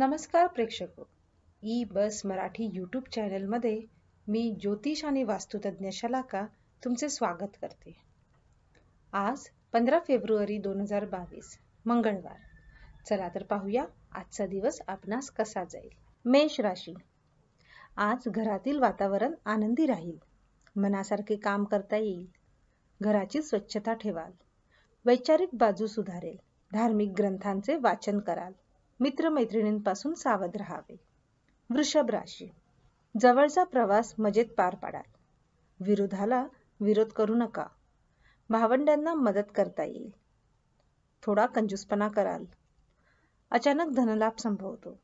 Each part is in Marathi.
नमस्कार प्रेक्षक ई बस मराठी यूट्यूब चॅनलमध्ये मी ज्योतिष आणि वास्तुतज्ञ शलाका तुमचे स्वागत करते आज पंधरा फेब्रुवारी दोन हजार बावीस मंगळवार चला तर पाहूया आजचा दिवस आपणास कसा जाईल मेष राशी आज घरातील वातावरण आनंदी राहील मनासारखे काम करता येईल घराची स्वच्छता ठेवाल वैचारिक बाजू सुधारेल धार्मिक ग्रंथांचे वाचन कराल मित्रमैत्रिणींपासून सावध राहावे वृषभ राशी जवळचा प्रवास मजेत पार पाडाल विरोधाला विरोध करू नका भावंडांना मदत करता येईल थोडा कंजूसपणा कराल अचानक धनलाभ संभवतो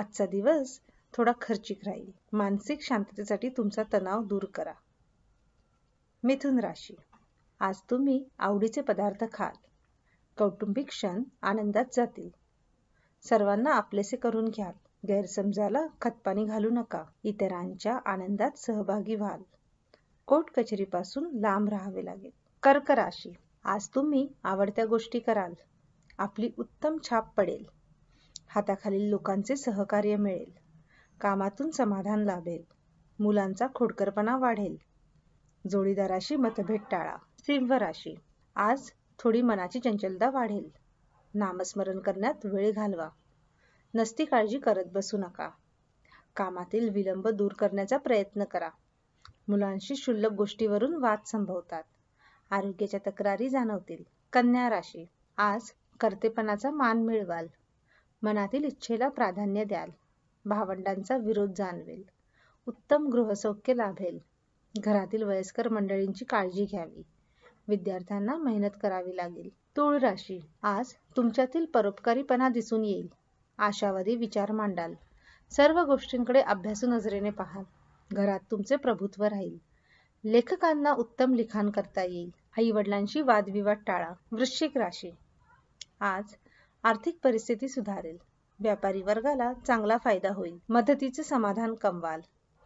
आजचा दिवस थोडा खर्चिक राहील मानसिक शांततेसाठी तुमचा तणाव दूर करा मिथुन राशी आज तुम्ही आवडीचे पदार्थ खाल कौटुंबिक क्षण आनंदात जातील सर्वांना आपलेसे करून घ्याल गैरसमजाला खतपाणी घालू नका इतरांच्या आनंदात सहभागी व्हाल कोर्ट पासून लांब राहावे लागेल कर्क राशी आज तुम्ही आवडत्या गोष्टी कराल आपली उत्तम छाप पडेल हाताखालील लोकांचे सहकार्य मिळेल कामातून समाधान लाभेल मुलांचा खोडकरपणा वाढेल जोडीदाराशी मतभेद टाळा सिंह राशी आज थोडी मनाची चंचलता वाढेल नामस्मरण करण्यात वेळ घालवा नसती काळजी करत बसू नका कामातील विलंब दूर करण्याचा प्रयत्न करा मुलांशी शुल्लक गोष्टीवरून वाद संभवतात आरोग्याच्या तक्रारी जाणवतील कन्या राशी आज कर्तेपणाचा मान मिळवाल मनातील इच्छेला प्राधान्य द्याल भावंडांचा विरोध जाणवेल उत्तम गृहसौख्य लाभेल घरातील वयस्कर मंडळींची काळजी घ्यावी विद्यार्थ्यांना मेहनत करावी लागेल तूळ राशी आज तुमच्यातील परोपकारीपणा दिसून येईल आशावादी विचार मांडाल सर्व गोष्टींकडे अभ्यासू नजरेने पाहाल घरात तुमचे प्रभुत्व राहील लेखकांना उत्तम लिखाण करता येईल आई वडिलांशी वादविवाद टाळा वृश्चिक राशी आज आर्थिक परिस्थिती सुधारेल व्यापारी वर्गाला चांगला फायदा होईल मदतीचे समाधान कमवाल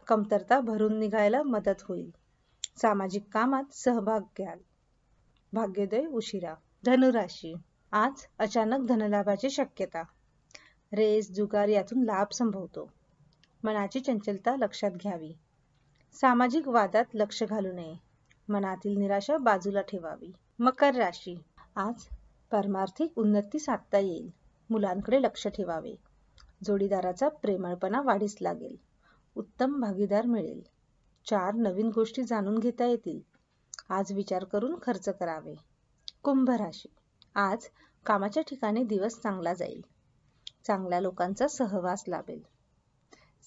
कमतरता भरून निघायला मदत होईल सामाजिक कामात सहभाग घ्याल भाग्योदय उशिरा धनुराशी आज अचानक धनलाभाची शक्यता रेस जुगार यातून लाभ संभवतो मनाची चंचलता लक्षात घ्यावी सामाजिक वादात लक्ष घालू नये मनातील निराशा बाजूला ठेवावी मकर राशी आज परमार्थिक उन्नती साधता येईल मुलांकडे लक्ष ठेवावे जोडीदाराचा प्रेमळपणा वाढीस लागेल उत्तम भागीदार मिळेल चार नवीन गोष्टी जाणून घेता येतील आज विचार करून खर्च करावे कुंभ राशी आज कामाच्या ठिकाणी दिवस चांगला जाईल चांगल्या लोकांचा सहवास लाभेल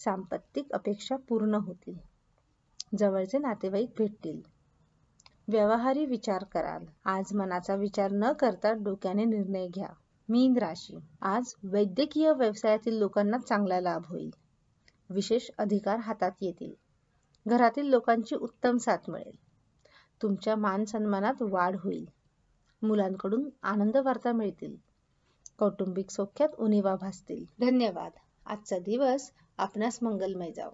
सांपत्तिक अपेक्षा पूर्ण होतील जवळचे नातेवाईक भेटतील व्यवहारी विचार कराल आज मनाचा विचार न करता डोक्याने निर्णय घ्या मीन राशी आज वैद्यकीय व्यवसायातील लोकांना चांगला लाभ होईल विशेष अधिकार हातात येतील घरातील लोकांची उत्तम साथ मिळेल तुमच्या मान सन्मानात वाढ होईल मुलांकडून आनंद वार्ता मिळतील कौटुंबिक सौख्यात उनिवा भासतील धन्यवाद आजचा दिवस आपणास मंगलमय जाओ